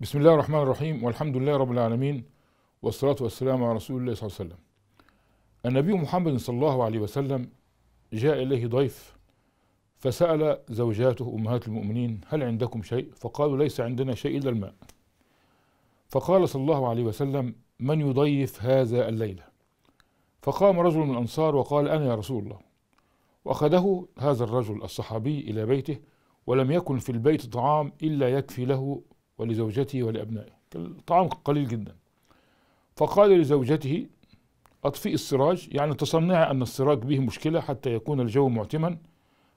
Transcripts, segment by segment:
بسم الله الرحمن الرحيم والحمد لله رب العالمين والصلاة والسلام على رسول الله صلى الله عليه وسلم النبي محمد صلى الله عليه وسلم جاء إليه ضيف فسأل زوجاته أمهات المؤمنين هل عندكم شيء فقالوا ليس عندنا شيء إلا الماء فقال صلى الله عليه وسلم من يضيف هذا الليلة فقام رجل من الأنصار وقال أنا يا رسول الله وأخذه هذا الرجل الصحابي إلى بيته ولم يكن في البيت طعام إلا يكفي له ولزوجته ولأبنائه الطعام قليل جدا فقال لزوجته أطفئ السراج يعني تصنع أن السراج به مشكلة حتى يكون الجو معتما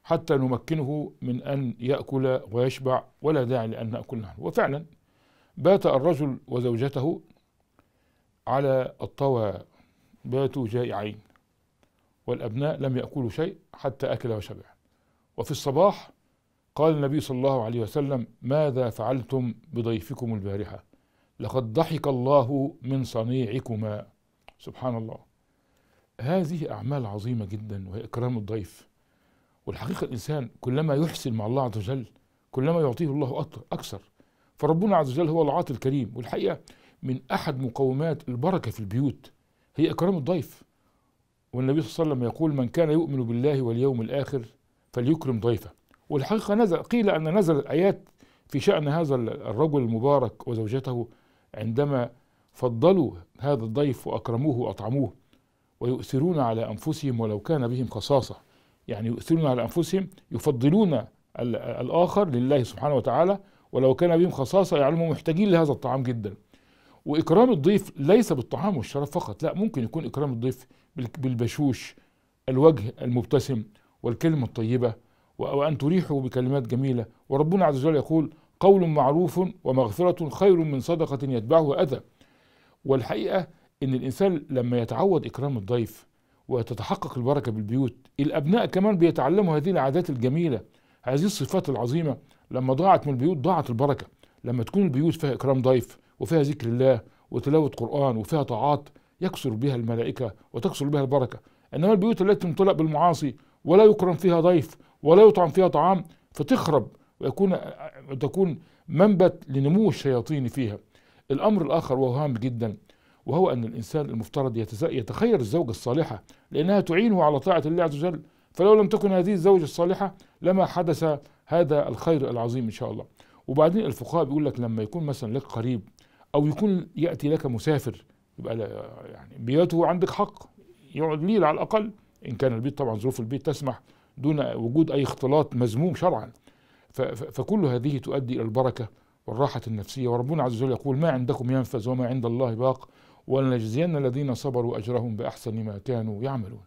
حتى نمكنه من أن يأكل ويشبع ولا داعي لأن نأكل نحن وفعلا بات الرجل وزوجته على الطوى باتوا جائعين والأبناء لم يأكلوا شيء حتى أكل وشبع وفي الصباح قال النبي صلى الله عليه وسلم ماذا فعلتم بضيفكم البارحة لقد ضحك الله من صنيعكما سبحان الله هذه أعمال عظيمة جدا وهي إكرام الضيف والحقيقة الإنسان كلما يحسن مع الله عز وجل كلما يعطيه الله أكثر فربنا عز وجل هو العاطي الكريم والحقيقة من أحد مقومات البركة في البيوت هي إكرام الضيف والنبي صلى الله عليه وسلم يقول من كان يؤمن بالله واليوم الآخر فليكرم ضيفه والحقيقة نزل قيل أن نزل الآيات في شأن هذا الرجل المبارك وزوجته عندما فضلوا هذا الضيف وأكرموه وأطعموه ويؤثرون على أنفسهم ولو كان بهم خصاصة يعني يؤثرون على أنفسهم يفضلون الآخر لله سبحانه وتعالى ولو كان بهم خصاصة يعلمهم يعني محتاجين لهذا الطعام جدا وإكرام الضيف ليس بالطعام والشراب فقط لا ممكن يكون إكرام الضيف بالبشوش الوجه المبتسم والكلمة الطيبة وأن تريحوا بكلمات جميلة وربنا عز وجل يقول قول معروف ومغفرة خير من صدقة يتبعها أذى والحقيقة إن الإنسان لما يتعود إكرام الضيف وتتحقق البركة بالبيوت الأبناء كمان بيتعلموا هذه العادات الجميلة هذه الصفات العظيمة لما ضاعت من البيوت ضاعت البركة لما تكون البيوت فيها إكرام ضيف وفيها ذكر الله وتلاوة قرآن وفيها طاعات يكثر بها الملائكة وتكثر بها البركة إنما البيوت التي تمتلأ بالمعاصي ولا يكرم فيها ضيف ولا يطعم فيها طعام فتخرب ويكون تكون منبت لنمو الشياطين فيها الأمر الآخر وهو هام جدا وهو أن الإنسان المفترض يتخير الزوجة الصالحة لأنها تعينه على طاعة الله عز وجل فلو لم تكن هذه الزوجة الصالحة لما حدث هذا الخير العظيم إن شاء الله وبعدين الفقهاء بيقول لك لما يكون مثلا لك قريب أو يكون يأتي لك مسافر يبقى يعني بيته عندك حق يقعد ليل على الأقل إن كان البيت طبعا ظروف البيت تسمح دون وجود أي اختلاط مذموم شرعا فكل هذه تؤدي إلى البركة والراحة النفسية وربنا عز وجل يقول ما عندكم ينفذ وما عند الله باق ولنجزين الذين صبروا أجرهم بأحسن ما كانوا يعملون